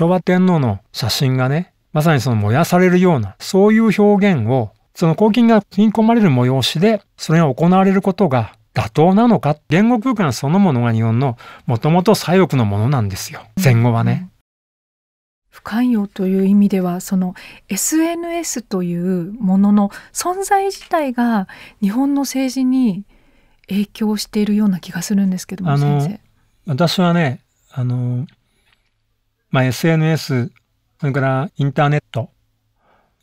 昭和天皇の写真がね、まさにその燃やされるような、そういう表現を、その公金が組み込まれる催しで、それが行われることが妥当なのか、言語空間そのものが日本のもともと左翼のものなんですよ。戦後はね。うん不寛容という意味ではその SNS というものの存在自体が日本の政治に影響しているような気がするんですけども先生私はねあのまあ、SNS、それからインターネット、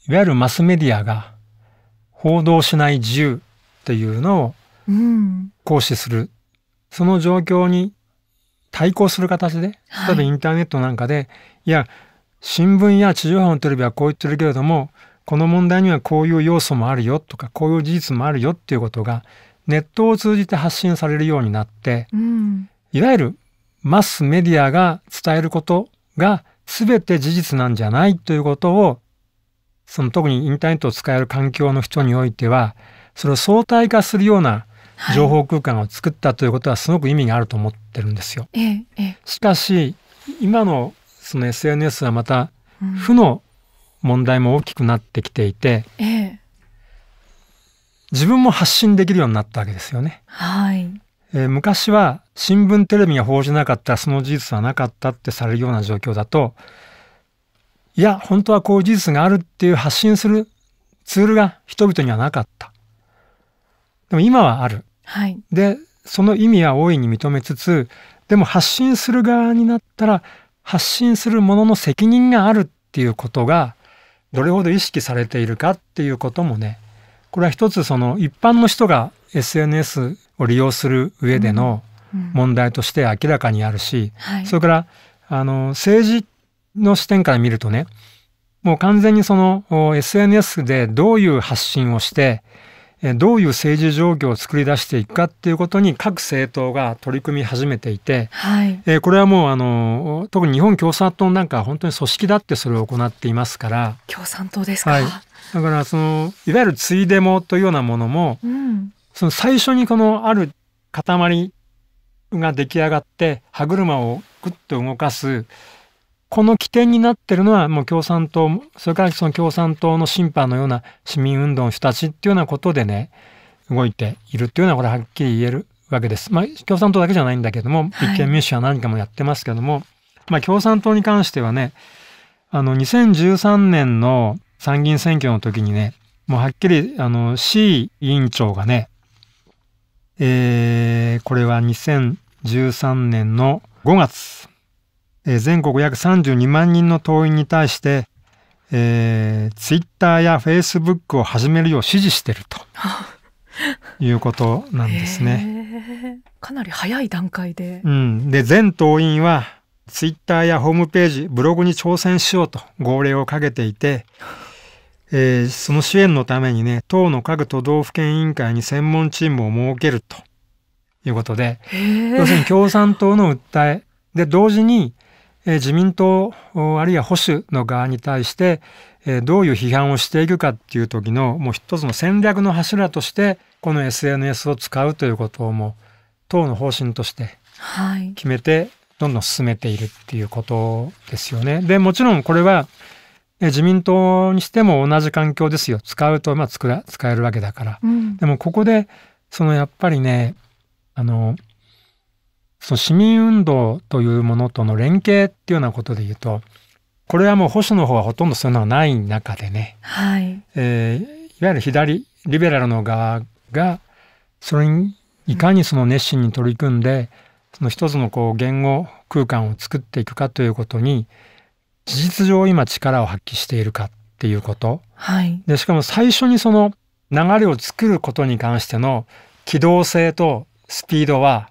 いわゆるマスメディアが報道しない自由っていうのを行使する、うん、その状況に対抗する形で、例えばインターネットなんかで、はい、いや、新聞や地上波のテレビはこう言ってるけれども、この問題にはこういう要素もあるよとか、こういう事実もあるよっていうことが、ネットを通じて発信されるようになって、うん、いわゆるマスメディアが伝えることが全て事実なんじゃないということを、その特にインターネットを使える環境の人においては、それを相対化するような情報空間を作ったということはすごく意味があると思ってるんですよ。しかし、今のその SNS はまた、負の問題も大きくなってきていて、自分も発信できるようになったわけですよね。はい、え昔は新聞テレビが報じなかったその事実はなかったってされるような状況だといや本当はこういう事実があるっていう発信するツールが人々にはなかったでも今はある、はい、でその意味は大いに認めつつでも発信する側になったら発信するものの責任があるっていうことがどれほど意識されているかっていうこともねこれは一つその一般の人が SNS を利用する上での、うん問題として明らかにあるし、はい、それからあの政治の視点から見るとねもう完全にその SNS でどういう発信をしてどういう政治状況を作り出していくかっていうことに各政党が取り組み始めていて、はい、えー、これはもうあの特に日本共産党なんかは本当に組織だってそれを行っていますから共産党ですか、はい、だからそのいわゆるついでもというようなものも、うん、その最初にこのある塊が出来上がって歯車をぐっと動かすこの起点になってるのはもう共産党それからその共産党の審判のような市民運動の人たちっていうようなことでね動いているっていうのはこれはっきり言えるわけです。まあ、共産党だけじゃないんだけども立憲民主は何かもやってますけども、はい、まあ、共産党に関してはねあの2013年の参議院選挙の時にねもうはっきりあの市委員長がねえー、これは2013年の5月、えー、全国約32万人の党員に対して、えー、ツイッターやフェイスブックを始めるよう指示してると いうことなんですね。かなり早い段階で。うん、で全党員はツイッターやホームページブログに挑戦しようと号令をかけていてえー、その支援のためにね、党の各都道府県委員会に専門チームを設けるということで、要するに共産党の訴え、で、同時に、えー、自民党、あるいは保守の側に対して、えー、どういう批判をしていくかっていう時の、もう一つの戦略の柱として、この SNS を使うということをもう、党の方針として決めて、どんどん進めているっていうことですよね。で、もちろんこれは、自民党にしても同じ環境ですよ使うと、まあ、使えるわけだから、うん、でもここでそのやっぱりねあのその市民運動というものとの連携っていうようなことで言うとこれはもう保守の方はほとんどそういうのはない中でね、はいえー、いわゆる左リベラルの側がそれにいかにその熱心に取り組んで、うん、その一つのこう言語空間を作っていくかということに事実上今力を発揮しているかっていうこと、はい、でしかも最初にその流れを作ることに関しての機動性とスピードは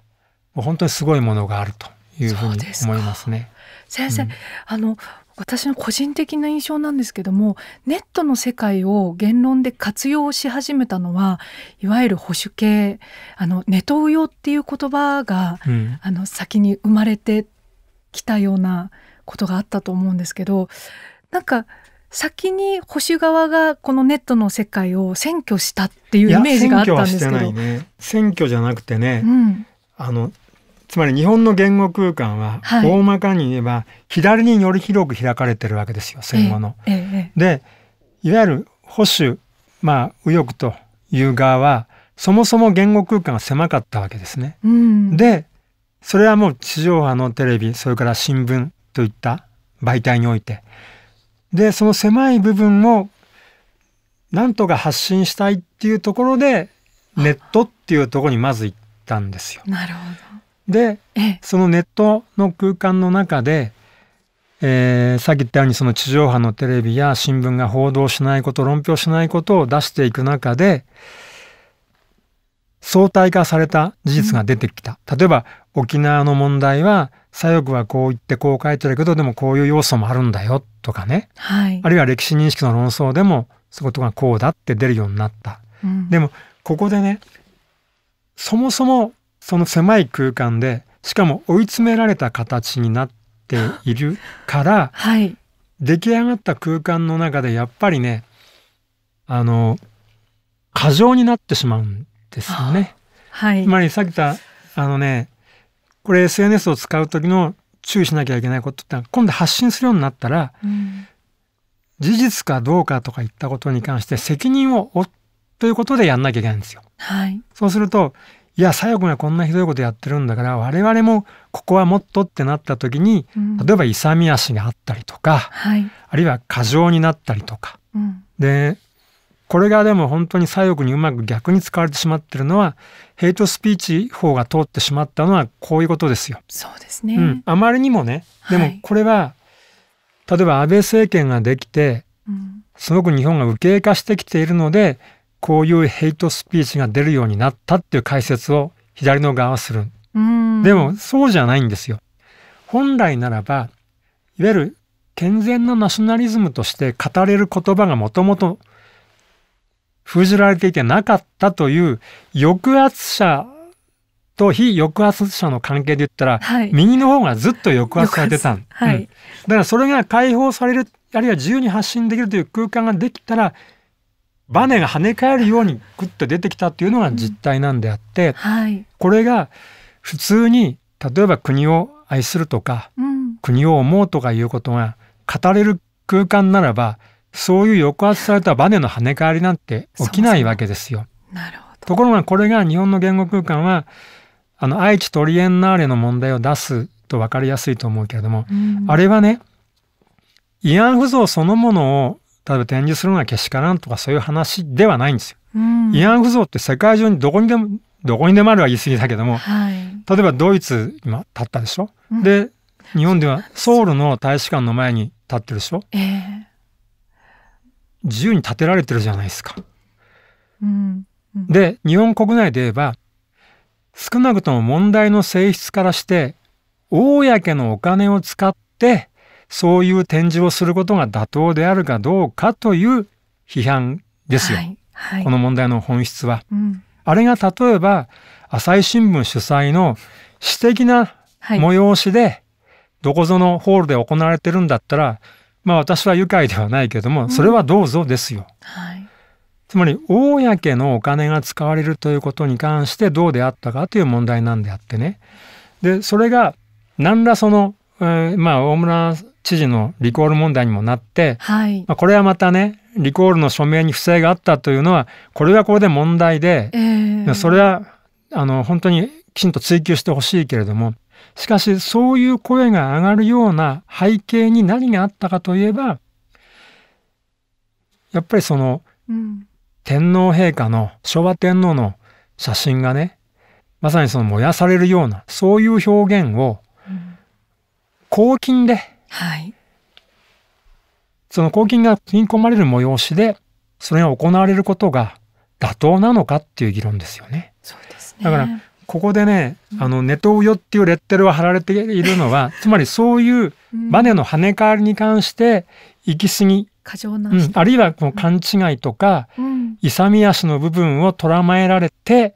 もう本当にすごいものがあるというふうに思いますね。す先生、うん、あの私の個人的な印象なんですけどもネットの世界を言論で活用し始めたのはいわゆる保守系あのネトウヨっていう言葉が、うん、あの先に生まれてきたようなことがあったと思うんですけどなんか先に保守側がこのネットの世界を占拠したっていうイメージがあったんですけど占拠、ね、占拠じゃなくてね、あのつまり日本の言語空間は大まかに言えば左により広く開かれてるわけですよ戦後の。ええ、でいわゆる保守まあ右翼という側はそもそも言語空間が狭かったわけですね。うん、でそれはもう地上波のテレビそれから新聞といった媒体においてでその狭い部分をなんとか発信したいっていうところでネットっていうところにまず行ったんですよ。なるほどでそのネットの空間の中で、えー、さっき言ったようにその地上波のテレビや新聞が報道しないこと論評しないことを出していく中で相対化された事実が出てきた。例えば沖縄の問題は左翼はこう言ってこう書いてるけどでもこういう要素もあるんだよとかね、はい、あるいは歴史認識の論争でもそういうことがこうだって出るようになった。うん、でもここでねそもそもその狭い空間でしかも追い詰められた形になっているから、はい、出来上がった空間の中でやっぱりねあの過剰になってしまうんですよね。はい、つまりさっき言ったあのねこれ SNS を使う時の注意しなきゃいけないことって今度発信するようになったら、うん、事実かどうかとか言ったことに関して責任を負ということでやんなきゃいけないんですよ。はい、そうするといや左翼がこんなひどいことやってるんだから我々もここはもっとってなった時に、うん、例えば勇み足があったりとか、はい、あるいは過剰になったりとか、うん、でこれがでも本当に左翼にうまく逆に使われてしまっているのはヘイトスピーチ法が通ってしまったのはこういうことですよ。そうですね、うん、あまりにもねでもこれは、はい、例えば安倍政権ができて、うん、すごく日本が右傾化してきているのでこういうヘイトスピーチが出るようになったっていう解説を左の側はする。うん、でもそうじゃないんですよ。本来ならばいわゆる健全なナショナリズムとして語れる言葉がもともと封じられていてなかったという抑圧者と非抑圧者の関係で言ったら、はい、右の方がずっと抑圧されてた、はいうん、だからそれが解放されるあるいは自由に発信できるという空間ができたらバネが跳ね返るようにグッと出てきたというのが実態なんであって、うんはい、これが普通に例えば国を愛するとか、うん、国を思うとかいうことが語れる空間ならばそういう抑圧されたバネの跳ね返りなんて起きないわけですよ。なるほどところがこれが日本の言語空間はあの愛知トリエンナーレの問題を出すと分かりやすいと思うけれども、うん、あれはね慰安婦像そのものを例えば展示するのはけしからんとかそういう話ではないんですよ。うん、慰安婦像って世界中にどこにでもどこにでもあるは言い過ぎだけども、はい、例えばドイツ今立ったでしょ、うん、で日本ではソウルの大使館の前に立ってるでしょ、えー、自由に建てられてるじゃないですか。で日本国内で言えば少なくとも問題の性質からして公のお金を使ってそういう展示をすることが妥当であるかどうかという批判ですよ、はいはい、この問題の本質は。うん、あれが例えば朝日新聞主催の私的な催しで、どこぞのホールで行われてるんだったらまあ私は愉快ではないけども、それはどうぞですよ。はい、つまり、公のお金が使われるということに関してどうであったかという問題なんであってね。で、それが、何らその、えー、まあ大村知事のリコール問題にもなって、はい、まあ、これはまたね、リコールの署名に不正があったというのは、これはこれで問題で、えー、それは、あの、本当にきちんと追及してほしいけれども、しかしそういう声が上がるような背景に何があったかといえばやっぱりその、うん、天皇陛下の昭和天皇の写真がねまさにその燃やされるようなそういう表現を、公金で、はい、その公金が組み込まれる催しでそれが行われることが妥当なのかっていう議論ですよね。そうですねだからここでね、あの、ネトウヨっていうレッテルを貼られているのは、つまりそういうバネの跳ね返りに関して、行き過ぎ、過剰な、うん、あるいはこの勘違いとか、勇み足の部分をらまえられて、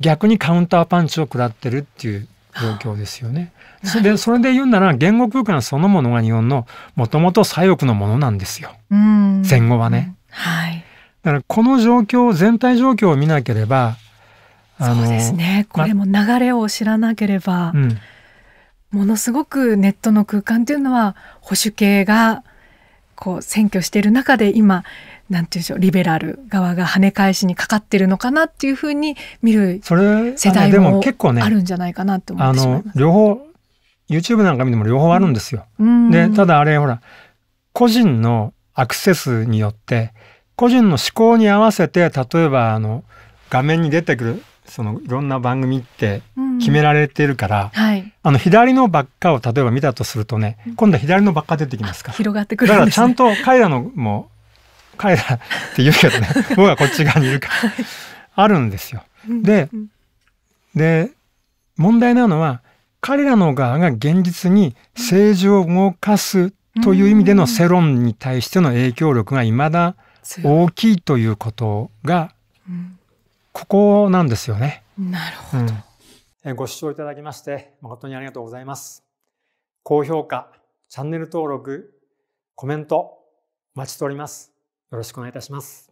逆にカウンターパンチを食らってるっていう状況ですよね。で、それで言うなら、言語空間そのものが日本のもともと左翼のものなんですよ。戦後はね。はい。だからこの状況、全体状況を見なければ、そうですねこれも流れを知らなければ、ま、ものすごくネットの空間というのは保守系がこう占拠している中で今なんていうんでしょうリベラル側が跳ね返しにかかってるのかなっていうふうに見る世代も結構ねあるんじゃないかなと思ってしまいます。両方 YouTube なんか見ても両方あるんですよ。うん、でただあれほら個人のアクセスによって個人の思考に合わせて例えばあの画面に出てくるそのいろんな番組って決められてるから、うんはい、あの左のばっかを例えば見たとするとね、今度は左のばっか出てきますから広がってくる、ね、だからちゃんと彼らのもう 彼らって言うけどね 僕はこっち側にいるから、はい、あるんですよ。で、うん、で問題なのは彼らの側が現実に政治を動かすという意味での世論に対しての影響力がいまだ大きいということが、うんここなんですよね。なるほど、うん、ご視聴いただきまして誠にありがとうございます。高評価、チャンネル登録、コメント、お待ちしております。よろしくお願いいたします。